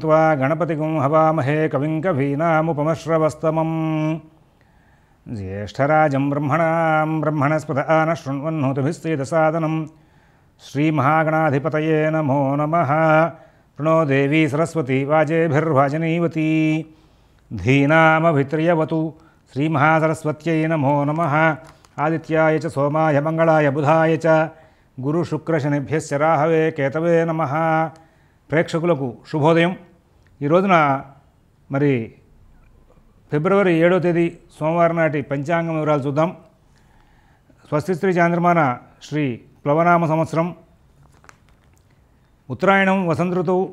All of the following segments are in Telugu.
त्वा गणपतिगुं हवामहे कविं कवीनामुपमश्रवस्तमं ज्येष्ठराजं ब्रह्मणां ब्रह्मणस्पद न शृण्वन्नोतुभिस्तेदसादनं श्रीमहागणाधिपतये नमो नमः प्रणो देवी सरस्वती वाजेभिर्वाजनीवती धीनामभित्र्यवतु श्रीमहासरस्वत्यै नमो नमः आदित्याय च सोमाय मङ्गलाय बुधाय च गुरुशुक्रशनिभ्यश्च राहवे केतवे नमः ప్రేక్షకులకు శుభోదయం ఈ రోజున మరి ఫిబ్రవరి ఏడో తేదీ సోమవారం నాటి పంచాంగం వివరాలు చూద్దాం స్వస్తి శ్రీ చాంద్రమాన శ్రీ ప్లవనామ సంవత్సరం ఉత్తరాయణం వసంత ఋతువు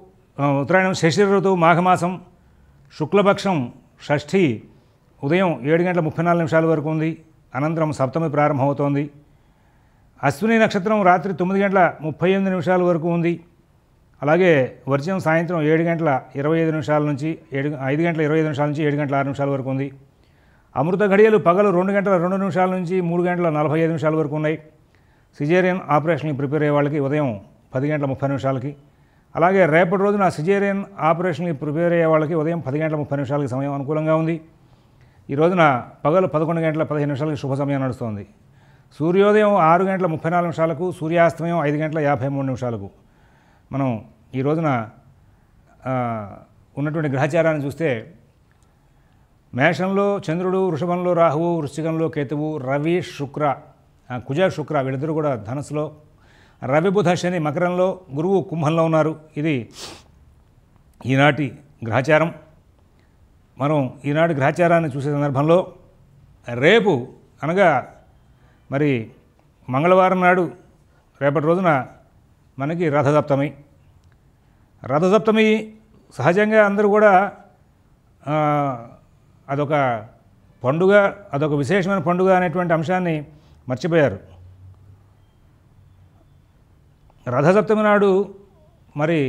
ఉత్తరాయణం శశి ఋతువు మాఘమాసం శుక్లపక్షం షష్ఠి ఉదయం ఏడు గంటల ముప్పై నాలుగు నిమిషాల వరకు ఉంది అనంతరం సప్తమి ప్రారంభమవుతోంది అశ్విని నక్షత్రం రాత్రి తొమ్మిది గంటల ముప్పై ఎనిమిది నిమిషాల వరకు ఉంది అలాగే వర్జం సాయంత్రం ఏడు గంటల ఇరవై ఐదు నిమిషాల నుంచి ఏడు ఐదు గంటల ఇరవై ఐదు నిమిషాల నుంచి ఏడు గంటల ఆరు నిమిషాల వరకు ఉంది అమృత ఘడియలు పగలు రెండు గంటల రెండు నిమిషాల నుంచి మూడు గంటల నలభై ఐదు నిమిషాల వరకు ఉన్నాయి సిజేరియన్ ఆపరేషన్కి ప్రిపేర్ అయ్యే వాళ్ళకి ఉదయం పది గంటల ముప్పై నిమిషాలకి అలాగే రేపటి రోజున సిజేరియన్ ఆపరేషన్కి ప్రిపేర్ అయ్యే వాళ్ళకి ఉదయం పది గంటల ముప్పై నిమిషాలకి సమయం అనుకూలంగా ఉంది ఈ రోజున పగలు పదకొండు గంటల పదిహేను నిమిషాలకి శుభ సమయం నడుస్తోంది సూర్యోదయం ఆరు గంటల ముప్పై నాలుగు నిమిషాలకు సూర్యాస్తమయం ఐదు గంటల యాభై మూడు నిమిషాలకు మనం ఈ రోజున ఉన్నటువంటి గ్రహచారాన్ని చూస్తే మేషంలో చంద్రుడు వృషభంలో రాహువు వృశ్చికంలో కేతువు రవి శుక్ర కుజ శుక్ర వీళ్ళిద్దరూ కూడా ధనస్సులో రవి బుధ శని మకరంలో గురువు కుంభంలో ఉన్నారు ఇది ఈనాటి గ్రహచారం మనం ఈనాటి గ్రహచారాన్ని చూసే సందర్భంలో రేపు అనగా మరి మంగళవారం నాడు రేపటి రోజున మనకి రథసప్తమి రథసప్తమి సహజంగా అందరూ కూడా అదొక పండుగ అదొక విశేషమైన పండుగ అనేటువంటి అంశాన్ని మర్చిపోయారు రథసప్తమి నాడు మరి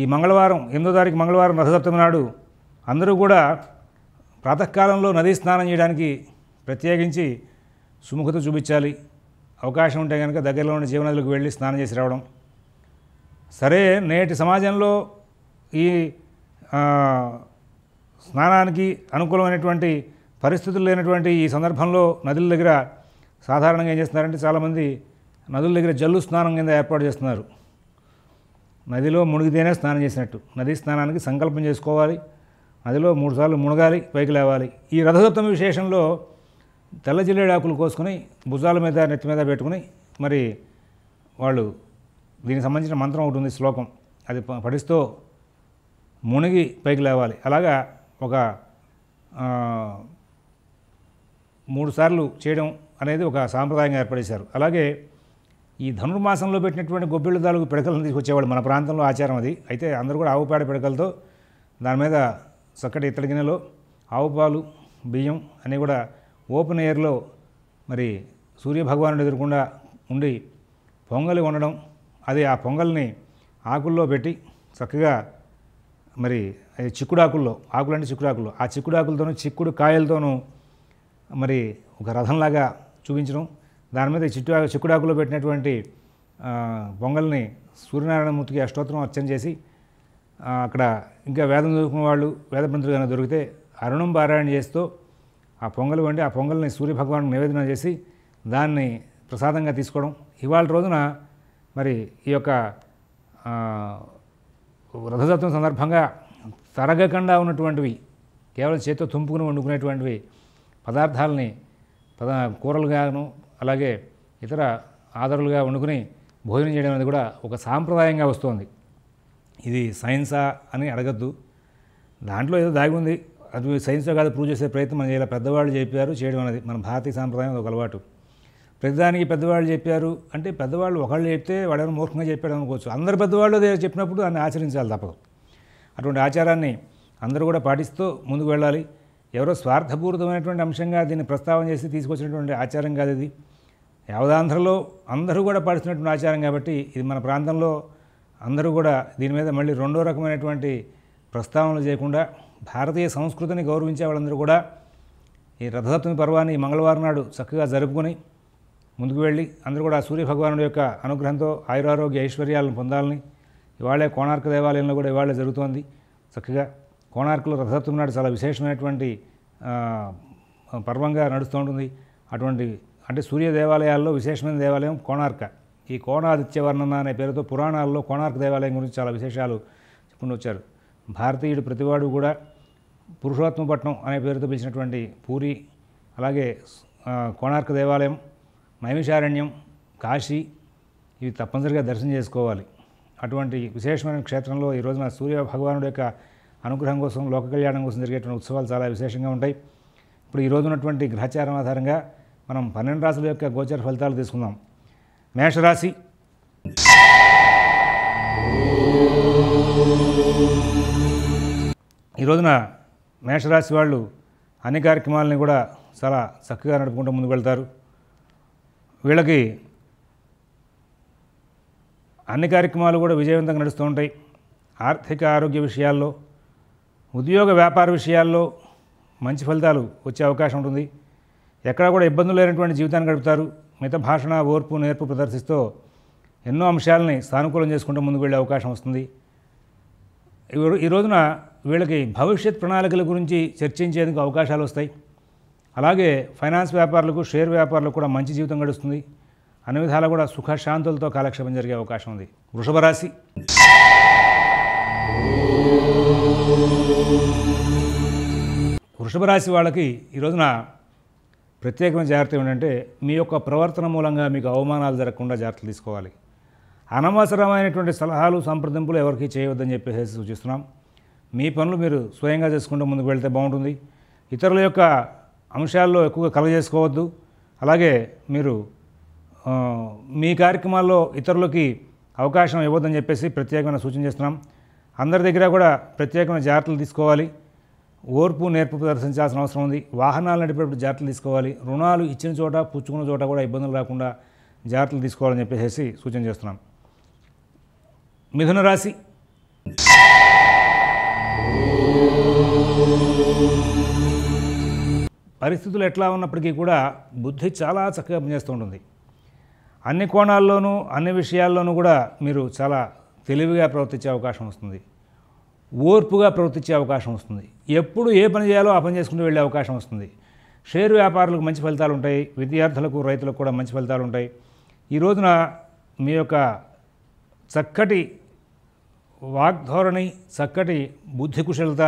ఈ మంగళవారం ఎనిమిదో తారీఖు మంగళవారం రథసప్తమి నాడు అందరూ కూడా ప్రాతకాలంలో నదీ స్నానం చేయడానికి ప్రత్యేకించి సుముఖత చూపించాలి అవకాశం ఉంటే కనుక దగ్గరలో ఉన్న జీవనదులకు వెళ్ళి స్నానం చేసి రావడం సరే నేటి సమాజంలో ఈ స్నానానికి అనుకూలమైనటువంటి పరిస్థితులు లేనటువంటి ఈ సందర్భంలో నదుల దగ్గర సాధారణంగా ఏం చేస్తున్నారంటే చాలామంది నదుల దగ్గర జల్లు స్నానం కింద ఏర్పాటు చేస్తున్నారు నదిలో మునిగితేనే స్నానం చేసినట్టు నదీ స్నానానికి సంకల్పం చేసుకోవాలి నదిలో మూడుసార్లు మునగాలి పైకి లేవాలి ఈ రథసప్తమి విశేషంలో తెల్ల జిల్లేడాకులు కోసుకొని భుజాల మీద నెత్తి మీద పెట్టుకుని మరి వాళ్ళు దీనికి సంబంధించిన మంత్రం ఒకటి ఉంది శ్లోకం అది పఠిస్తూ మునిగి పైకి లేవాలి అలాగా ఒక మూడు సార్లు చేయడం అనేది ఒక సాంప్రదాయంగా ఏర్పడేశారు అలాగే ఈ ధనుర్మాసంలో పెట్టినటువంటి గొబ్బిళ్ళ తాలూకు పిడకలను తీసుకొచ్చేవాళ్ళు మన ప్రాంతంలో ఆచారం అది అయితే అందరూ కూడా ఆవు పేడ పిడకలతో దాని మీద చక్కటి ఇత్తడి గిన్నెలో ఆవు పాలు బియ్యం అన్నీ కూడా ఓపెన్ ఎయిర్లో మరి సూర్యభగవానుడు ఎదురకుండా ఉండి పొంగలి ఉండడం అది ఆ పొంగల్ని ఆకుల్లో పెట్టి చక్కగా మరి అది చిక్కుడాకుల్లో ఆకులు అంటే చిక్కుడాకుల్లో ఆ చిక్కుడాకులతోనూ చిక్కుడు కాయలతోనూ మరి ఒక రథంలాగా చూపించడం దాని మీద చిట్టు చిక్కుడాకులో పెట్టినటువంటి పొంగల్ని సూర్యనారాయణమూర్తికి అష్టోత్తరం అర్చన చేసి అక్కడ ఇంకా వేదం చదువుకున్న వాళ్ళు వేద పంతులు కానీ దొరికితే అరుణం పారాయణ చేస్తూ ఆ పొంగల్ వండి ఆ పొంగల్ని సూర్యభగవానికి నివేదన చేసి దాన్ని ప్రసాదంగా తీసుకోవడం ఇవాళ రోజున మరి ఈ యొక్క రథసప్తమి సందర్భంగా తరగకుండా ఉన్నటువంటివి కేవలం చేతితో తుంపుకుని వండుకునేటువంటివి పదార్థాలని పద కూరలుగాను అలాగే ఇతర ఆదరులుగా వండుకుని భోజనం చేయడం అనేది కూడా ఒక సాంప్రదాయంగా వస్తుంది ఇది సైన్సా అని అడగద్దు దాంట్లో ఏదో దాగి ఉంది అది సైన్స్లో కాదు ప్రూవ్ చేసే ప్రయత్నం మనం చేయాలి పెద్దవాళ్ళు చెప్పారు చేయడం అనేది మన భారతీయ సాంప్రదాయం ఒక అలవాటు ప్రతిదానికి పెద్దవాళ్ళు చెప్పారు అంటే పెద్దవాళ్ళు ఒకళ్ళు చెప్తే వాళ్ళని మూర్ఖంగా చెప్పాడు అనుకోవచ్చు అందరు పెద్దవాళ్ళు చెప్పినప్పుడు దాన్ని ఆచరించాలి తప్పదు అటువంటి ఆచారాన్ని అందరూ కూడా పాటిస్తూ ముందుకు వెళ్ళాలి ఎవరో స్వార్థపూరితమైనటువంటి అంశంగా దీన్ని ప్రస్తావన చేసి తీసుకొచ్చినటువంటి ఆచారం కాదు ఇది యావదాంధ్రలో అందరూ కూడా పాటిస్తున్నటువంటి ఆచారం కాబట్టి ఇది మన ప్రాంతంలో అందరూ కూడా దీని మీద మళ్ళీ రెండో రకమైనటువంటి ప్రస్తావనలు చేయకుండా భారతీయ సంస్కృతిని గౌరవించే వాళ్ళందరూ కూడా ఈ రథసప్తమి పర్వాన్ని మంగళవారం నాడు చక్కగా జరుపుకొని ముందుకు వెళ్ళి అందరూ కూడా సూర్య భగవానుడి యొక్క అనుగ్రహంతో ఆయురారోగ్య ఐశ్వర్యాలను పొందాలని ఇవాళే కోణార్క దేవాలయంలో కూడా ఇవాళే జరుగుతోంది చక్కగా కోణార్కులు రథత్వం నాడు చాలా విశేషమైనటువంటి పర్వంగా నడుస్తుంటుంది అటువంటి అంటే సూర్య దేవాలయాల్లో విశేషమైన దేవాలయం కోణార్క ఈ కోణాదిత్య వర్ణన అనే పేరుతో పురాణాల్లో కోణార్క దేవాలయం గురించి చాలా విశేషాలు చెప్పుకుని వచ్చారు భారతీయుడు ప్రతివాడు కూడా పురుషోత్తమపట్నం అనే పేరుతో పిలిచినటువంటి పూరి అలాగే కోణార్క దేవాలయం నైమిషారణ్యం కాశీ ఇవి తప్పనిసరిగా దర్శనం చేసుకోవాలి అటువంటి విశేషమైన క్షేత్రంలో ఈరోజు మన సూర్య భగవానుడి యొక్క అనుగ్రహం కోసం లోక కళ్యాణం కోసం జరిగేటువంటి ఉత్సవాలు చాలా విశేషంగా ఉంటాయి ఇప్పుడు ఈరోజు ఉన్నటువంటి గ్రహచారం ఆధారంగా మనం పన్నెండు రాశుల యొక్క గోచర ఫలితాలు తీసుకుందాం మేషరాశి ఈ రోజున మేషరాశి వాళ్ళు అన్ని కార్యక్రమాలని కూడా చాలా చక్కగా నడుపుకుంటూ ముందుకు వెళ్తారు వీళ్ళకి అన్ని కార్యక్రమాలు కూడా విజయవంతంగా నడుస్తూ ఉంటాయి ఆర్థిక ఆరోగ్య విషయాల్లో ఉద్యోగ వ్యాపార విషయాల్లో మంచి ఫలితాలు వచ్చే అవకాశం ఉంటుంది ఎక్కడా కూడా ఇబ్బందులు లేనటువంటి జీవితాన్ని గడుపుతారు మిత భాషణ ఓర్పు నేర్పు ప్రదర్శిస్తూ ఎన్నో అంశాలని సానుకూలం చేసుకుంటూ ముందుకు వెళ్ళే అవకాశం వస్తుంది ఈ రోజున వీళ్ళకి భవిష్యత్ ప్రణాళికల గురించి చర్చించేందుకు అవకాశాలు వస్తాయి అలాగే ఫైనాన్స్ వ్యాపారులకు షేర్ వ్యాపారులకు కూడా మంచి జీవితం గడుస్తుంది అన్ని విధాలు కూడా సుఖశాంతులతో కాలక్షేపం జరిగే అవకాశం ఉంది వృషభ రాశి వృషభ రాశి వాళ్ళకి ఈ రోజున ప్రత్యేకమైన జాగ్రత్త ఏంటంటే మీ యొక్క ప్రవర్తన మూలంగా మీకు అవమానాలు జరగకుండా జాగ్రత్తలు తీసుకోవాలి అనవసరమైనటువంటి సలహాలు సంప్రదింపులు ఎవరికి చేయవద్దని చెప్పేసి సూచిస్తున్నాం మీ పనులు మీరు స్వయంగా చేసుకుంటూ ముందుకు వెళ్తే బాగుంటుంది ఇతరుల యొక్క అంశాల్లో ఎక్కువగా కలగజేసుకోవద్దు అలాగే మీరు మీ కార్యక్రమాల్లో ఇతరులకి అవకాశం ఇవ్వద్దని చెప్పేసి ప్రత్యేకమైన సూచన చేస్తున్నాం అందరి దగ్గర కూడా ప్రత్యేకమైన జాగ్రత్తలు తీసుకోవాలి ఓర్పు నేర్పు ప్రదర్శించాల్సిన అవసరం ఉంది వాహనాలు నడిపేటప్పుడు జాగ్రత్తలు తీసుకోవాలి రుణాలు ఇచ్చిన చోట పుచ్చుకున్న చోట కూడా ఇబ్బందులు రాకుండా జాగ్రత్తలు తీసుకోవాలని చెప్పేసి సూచన చేస్తున్నాం మిథున రాశి పరిస్థితులు ఎట్లా ఉన్నప్పటికీ కూడా బుద్ధి చాలా చక్కగా పనిచేస్తూ ఉంటుంది అన్ని కోణాల్లోనూ అన్ని విషయాల్లోనూ కూడా మీరు చాలా తెలివిగా ప్రవర్తించే అవకాశం వస్తుంది ఓర్పుగా ప్రవర్తించే అవకాశం వస్తుంది ఎప్పుడు ఏ పని చేయాలో ఆ పని చేసుకుంటూ వెళ్ళే అవకాశం వస్తుంది షేర్ వ్యాపారులకు మంచి ఫలితాలు ఉంటాయి విద్యార్థులకు రైతులకు కూడా మంచి ఫలితాలు ఉంటాయి ఈ రోజున మీ యొక్క చక్కటి వాగ్ధోరణి చక్కటి బుద్ధి కుశలత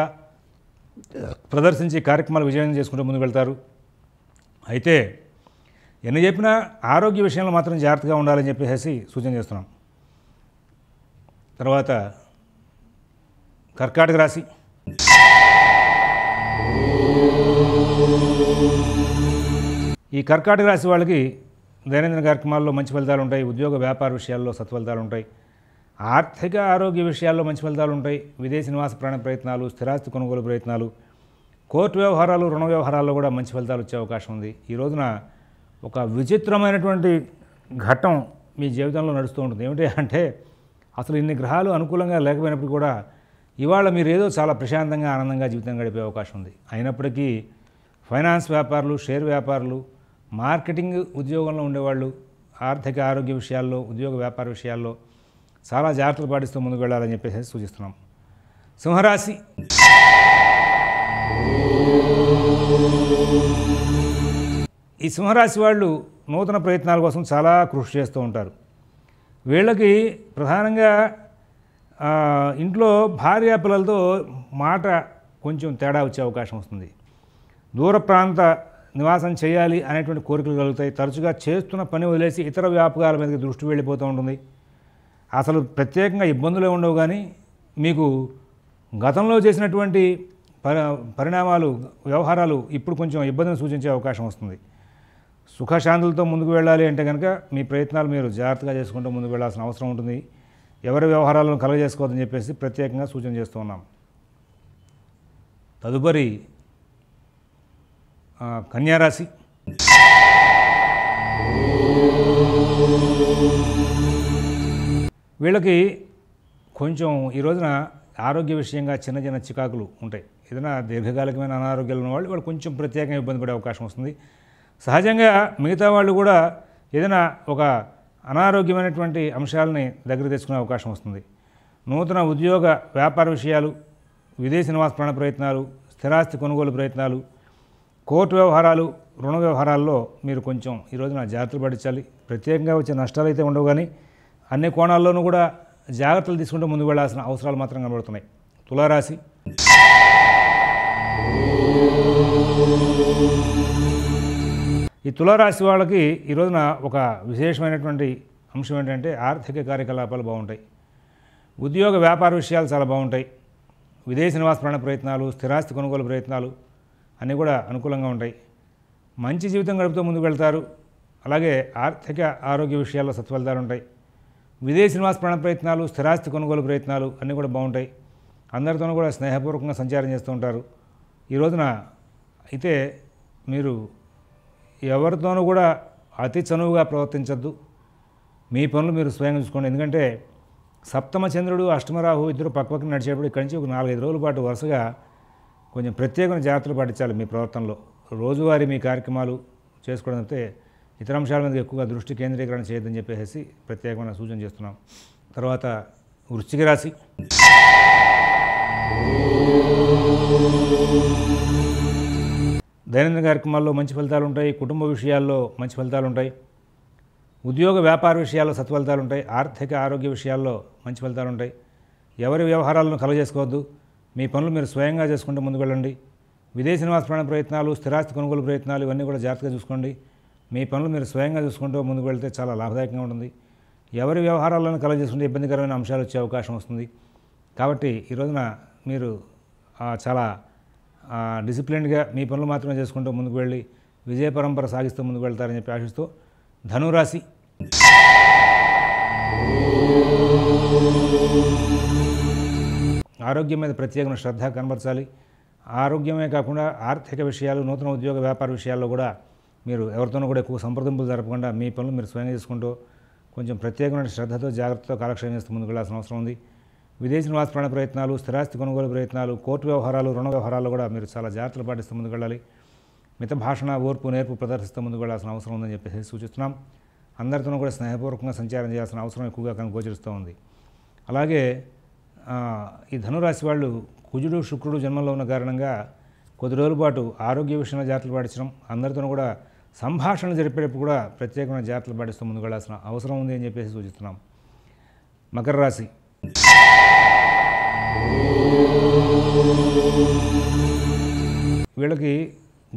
ప్రదర్శించి కార్యక్రమాలు విజయం చేసుకుంటూ ముందుకు వెళ్తారు అయితే ఎన్ని చెప్పినా ఆరోగ్య విషయంలో మాత్రం జాగ్రత్తగా ఉండాలని చెప్పేసి సూచన చేస్తున్నాం తర్వాత కర్కాటక రాశి ఈ కర్కాటక రాశి వాళ్ళకి దైనందిన కార్యక్రమాల్లో మంచి ఫలితాలు ఉంటాయి ఉద్యోగ వ్యాపార విషయాల్లో సత్ఫలితాలు ఉంటాయి ఆర్థిక ఆరోగ్య విషయాల్లో మంచి ఫలితాలు ఉంటాయి విదేశీ నివాస ప్రాణ ప్రయత్నాలు స్థిరాస్తి కొనుగోలు ప్రయత్నాలు కోర్టు వ్యవహారాలు రుణ వ్యవహారాల్లో కూడా మంచి ఫలితాలు వచ్చే అవకాశం ఉంది ఈ రోజున ఒక విచిత్రమైనటువంటి ఘట్టం మీ జీవితంలో నడుస్తూ ఉంటుంది ఏమిటి అంటే అసలు ఇన్ని గ్రహాలు అనుకూలంగా లేకపోయినప్పుడు కూడా ఇవాళ మీరు ఏదో చాలా ప్రశాంతంగా ఆనందంగా జీవితం గడిపే అవకాశం ఉంది అయినప్పటికీ ఫైనాన్స్ వ్యాపారులు షేర్ వ్యాపారులు మార్కెటింగ్ ఉద్యోగంలో ఉండేవాళ్ళు ఆర్థిక ఆరోగ్య విషయాల్లో ఉద్యోగ వ్యాపార విషయాల్లో చాలా జాగ్రత్తలు పాటిస్తూ ముందుకు వెళ్ళాలని చెప్పేసి సూచిస్తున్నాం సింహరాశి ఈ సింహరాశి వాళ్ళు నూతన ప్రయత్నాల కోసం చాలా కృషి చేస్తూ ఉంటారు వీళ్ళకి ప్రధానంగా ఇంట్లో భార్య పిల్లలతో మాట కొంచెం తేడా వచ్చే అవకాశం వస్తుంది దూర ప్రాంత నివాసం చేయాలి అనేటువంటి కోరికలు కలుగుతాయి తరచుగా చేస్తున్న పని వదిలేసి ఇతర వ్యాపకాల మీదకి దృష్టి వెళ్ళిపోతూ ఉంటుంది అసలు ప్రత్యేకంగా ఇబ్బందులే ఉండవు కానీ మీకు గతంలో చేసినటువంటి పరిణామాలు వ్యవహారాలు ఇప్పుడు కొంచెం ఇబ్బందిని సూచించే అవకాశం వస్తుంది సుఖశాంతులతో ముందుకు వెళ్ళాలి అంటే కనుక మీ ప్రయత్నాలు మీరు జాగ్రత్తగా చేసుకుంటూ ముందుకు వెళ్ళాల్సిన అవసరం ఉంటుంది ఎవరి వ్యవహారాలను కలగజేసుకోవద్దని చెప్పేసి ప్రత్యేకంగా సూచన చేస్తున్నాం తదుపరి కన్యారాశి వీళ్ళకి కొంచెం ఈ రోజున ఆరోగ్య విషయంగా చిన్న చిన్న చికాకులు ఉంటాయి ఏదైనా దీర్ఘకాలికమైన అనారోగ్యాలు ఉన్నవాళ్ళు వాళ్ళు కొంచెం ప్రత్యేకంగా ఇబ్బంది పడే అవకాశం వస్తుంది సహజంగా మిగతా వాళ్ళు కూడా ఏదైనా ఒక అనారోగ్యమైనటువంటి అంశాలని దగ్గర తెచ్చుకునే అవకాశం వస్తుంది నూతన ఉద్యోగ వ్యాపార విషయాలు విదేశీ నివాస ప్రాణ ప్రయత్నాలు స్థిరాస్తి కొనుగోలు ప్రయత్నాలు కోర్టు వ్యవహారాలు రుణ వ్యవహారాల్లో మీరు కొంచెం ఈ రోజున జాగ్రత్తలు పడించాలి ప్రత్యేకంగా వచ్చే నష్టాలు అయితే ఉండవు కానీ అన్ని కోణాల్లోనూ కూడా జాగ్రత్తలు తీసుకుంటూ ముందుకు వెళ్లాల్సిన అవసరాలు మాత్రం కనబడుతున్నాయి తులారాశి ఈ తులారాశి వాళ్ళకి ఈ రోజున ఒక విశేషమైనటువంటి అంశం ఏంటంటే ఆర్థిక కార్యకలాపాలు బాగుంటాయి ఉద్యోగ వ్యాపార విషయాలు చాలా బాగుంటాయి విదేశీ నివాస ప్రయత్నాలు స్థిరాస్తి కొనుగోలు ప్రయత్నాలు అన్నీ కూడా అనుకూలంగా ఉంటాయి మంచి జీవితం గడుపుతూ ముందుకు వెళ్తారు అలాగే ఆర్థిక ఆరోగ్య విషయాల్లో సత్ఫలితాలు ఉంటాయి విదేశీ నివాస ప్రణ ప్రయత్నాలు స్థిరాస్తి కొనుగోలు ప్రయత్నాలు అన్నీ కూడా బాగుంటాయి అందరితోనూ కూడా స్నేహపూర్వకంగా సంచారం చేస్తూ ఉంటారు ఈ రోజున అయితే మీరు ఎవరితోనూ కూడా అతి చనువుగా ప్రవర్తించద్దు మీ పనులు మీరు స్వయంగా చూసుకోండి ఎందుకంటే సప్తమ చంద్రుడు అష్టమరాహు ఇద్దరు పక్కపక్కన నడిచేటప్పుడు ఇక్కడి నుంచి ఒక నాలుగైదు రోజుల పాటు వరుసగా కొంచెం ప్రత్యేకమైన జాగ్రత్తలు పాటించాలి మీ ప్రవర్తనలో రోజువారీ మీ కార్యక్రమాలు చేసుకోవడం అయితే ఇతర అంశాల మీద ఎక్కువగా దృష్టి కేంద్రీకరణ చేయొద్దని చెప్పేసి ప్రత్యేకమైన సూచన చేస్తున్నాం తర్వాత వృశ్చిక రాశి దైనందిన కార్యక్రమాల్లో మంచి ఫలితాలు ఉంటాయి కుటుంబ విషయాల్లో మంచి ఫలితాలు ఉంటాయి ఉద్యోగ వ్యాపార విషయాల్లో సత్ఫలితాలు ఉంటాయి ఆర్థిక ఆరోగ్య విషయాల్లో మంచి ఫలితాలు ఉంటాయి ఎవరి వ్యవహారాలను కలగజేసుకోవద్దు మీ పనులు మీరు స్వయంగా చేసుకుంటూ ముందుకు వెళ్ళండి విదేశీ నివాస ప్రయాణ ప్రయత్నాలు స్థిరాస్తి కొనుగోలు ప్రయత్నాలు ఇవన్నీ కూడా జాగ్రత్తగా చూసుకోండి మీ పనులు మీరు స్వయంగా చూసుకుంటూ ముందుకు వెళ్తే చాలా లాభదాయకంగా ఉంటుంది ఎవరి వ్యవహారాలను కలవ చేసుకుంటే ఇబ్బందికరమైన అంశాలు వచ్చే అవకాశం వస్తుంది కాబట్టి ఈ రోజున మీరు చాలా డిసిప్లిన్డ్గా మీ పనులు మాత్రమే చేసుకుంటూ ముందుకు వెళ్ళి విజయ పరంపర సాగిస్తూ ముందుకు వెళ్తారని చెప్పి ఆశిస్తూ ధనురాశి ఆరోగ్యం మీద ప్రత్యేకమైన శ్రద్ధ కనబరచాలి ఆరోగ్యమే కాకుండా ఆర్థిక విషయాలు నూతన ఉద్యోగ వ్యాపార విషయాల్లో కూడా మీరు ఎవరితోనూ కూడా ఎక్కువ సంప్రదింపులు జరపకుండా మీ పనులు మీరు స్వయంగా చేసుకుంటూ కొంచెం ప్రత్యేకమైన శ్రద్ధతో జాగ్రత్తతో కాలక్షేపం చేస్తూ ముందుకు వెళ్ళాల్సిన అవసరం ఉంది విదేశీ నివాస ప్రాణ ప్రయత్నాలు స్థిరాస్తి కొనుగోలు ప్రయత్నాలు కోర్టు వ్యవహారాలు రుణ వ్యవహారాలు కూడా మీరు చాలా జాగ్రత్తలు పాటిస్తూ ముందుకు వెళ్ళాలి మిత భాషణ ఓర్పు నేర్పు ప్రదర్శిస్తూ ముందుకు వెళ్ళాల్సిన అవసరం ఉందని చెప్పేసి సూచిస్తున్నాం అందరితోనూ కూడా స్నేహపూర్వకంగా సంచారం చేయాల్సిన అవసరం ఎక్కువగా కానీ గోచరిస్తూ ఉంది అలాగే ఈ ధనురాశి వాళ్ళు కుజుడు శుక్రుడు జన్మంలో ఉన్న కారణంగా కొద్ది రోజుల పాటు ఆరోగ్య విషయంలో జాగ్రత్తలు పాటించడం అందరితోనూ కూడా సంభాషణ జరిపేటప్పుడు కూడా ప్రత్యేకమైన జాగ్రత్తలు పాటిస్తూ ముందుకు వెళ్ళాల్సిన అవసరం ఉంది అని చెప్పేసి సూచిస్తున్నాం మకర రాశి వీళ్ళకి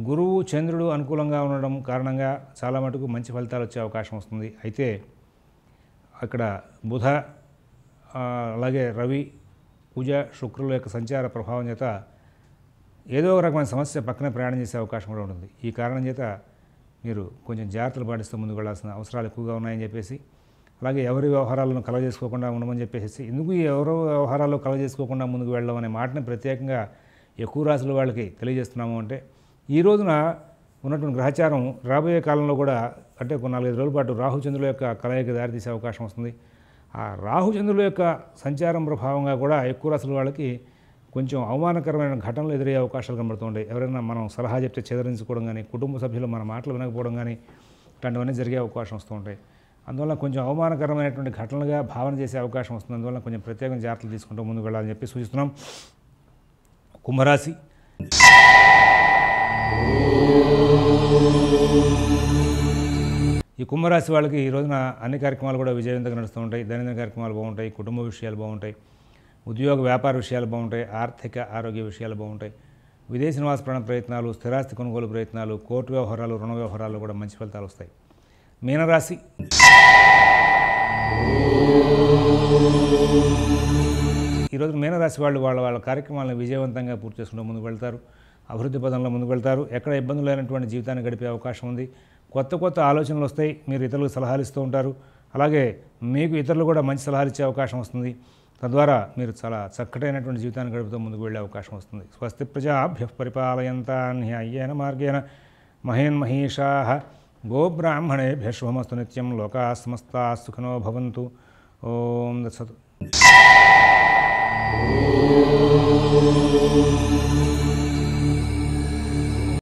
గురువు చంద్రుడు అనుకూలంగా ఉండడం కారణంగా చాలా మటుకు మంచి ఫలితాలు వచ్చే అవకాశం వస్తుంది అయితే అక్కడ బుధ అలాగే రవి పూజ శుక్రుల యొక్క సంచార ప్రభావం చేత ఏదో ఒక రకమైన సమస్య పక్కన ప్రయాణం చేసే అవకాశం కూడా ఉంటుంది ఈ కారణం చేత మీరు కొంచెం జాగ్రత్తలు పాటిస్తూ ముందుకు వెళ్లాల్సిన అవసరాలు ఎక్కువగా ఉన్నాయని చెప్పేసి అలాగే ఎవరి వ్యవహారాలను కలవ చేసుకోకుండా ఉండమని చెప్పేసి ఎందుకు ఎవరి వ్యవహారాల్లో కలవ చేసుకోకుండా ముందుకు వెళ్ళడం అనే మాటని ప్రత్యేకంగా ఎక్కువ రాసుల వాళ్ళకి తెలియజేస్తున్నాము అంటే ఈ రోజున ఉన్నటువంటి గ్రహచారం రాబోయే కాలంలో కూడా అంటే కొన్ని నాలుగైదు రోజుల పాటు రాహుచంద్రుల యొక్క కలయిక దారితీసే అవకాశం వస్తుంది ఆ రాహుచంద్రుల యొక్క సంచారం ప్రభావంగా కూడా ఎక్కువ రాసుల వాళ్ళకి కొంచెం అవమానకరమైన ఘటనలు ఎదురయ్యే అవకాశాలు కనబడుతుంటాయి ఎవరైనా మనం సలహా చెప్తే చెదరించుకోవడం కానీ కుటుంబ సభ్యులు మన మాటలు వినకపోవడం కానీ ఇట్లాంటివన్నీ జరిగే అవకాశం వస్తూ ఉంటాయి అందువల్ల కొంచెం అవమానకరమైనటువంటి ఘటనలుగా భావన చేసే అవకాశం వస్తుంది అందువల్ల కొంచెం ప్రత్యేకంగా జాగ్రత్తలు తీసుకుంటూ ముందుకు వెళ్ళాలని చెప్పి సూచిస్తున్నాం కుంభరాశి ఈ కుంభరాశి వాళ్ళకి ఈ రోజున అన్ని కార్యక్రమాలు కూడా విజయవంతంగా నడుస్తూ ఉంటాయి దైనందిన కార్యక్రమాలు బాగుంటాయి కుటుంబ విషయాలు బాగుంటాయి ఉద్యోగ వ్యాపార విషయాలు బాగుంటాయి ఆర్థిక ఆరోగ్య విషయాలు బాగుంటాయి విదేశీ నివాస ప్రయత్నాలు స్థిరాస్తి కొనుగోలు ప్రయత్నాలు కోర్టు వ్యవహారాలు రుణ వ్యవహారాలు కూడా మంచి ఫలితాలు వస్తాయి మీనరాశి ఈరోజు మీనరాశి వాళ్ళు వాళ్ళ వాళ్ళ కార్యక్రమాలను విజయవంతంగా పూర్తి చేసుకుంటూ ముందుకు వెళ్తారు అభివృద్ధి పదంలో ముందుకు వెళ్తారు ఎక్కడ ఇబ్బందులు లేనటువంటి జీవితాన్ని గడిపే అవకాశం ఉంది కొత్త కొత్త ఆలోచనలు వస్తాయి మీరు ఇతరులకు సలహాలు ఇస్తూ ఉంటారు అలాగే మీకు ఇతరులు కూడా మంచి సలహాలు ఇచ్చే అవకాశం వస్తుంది తద్వారా మీరు చాలా చక్కటైనటువంటి జీవితాన్ని గడుపుతూ ముందుకు వెళ్ళే అవకాశం వస్తుంది స్వస్తి ప్రజాభ్య పరిపాలయంతాన్యాయ్యేన మార్గేణ మహేన్మహేషా గోబ్రాహ్మణేభ్య శుభమస్తు నిత్యం లోకా సమస్త సుఖనో భవంతు ఓం దత్సతు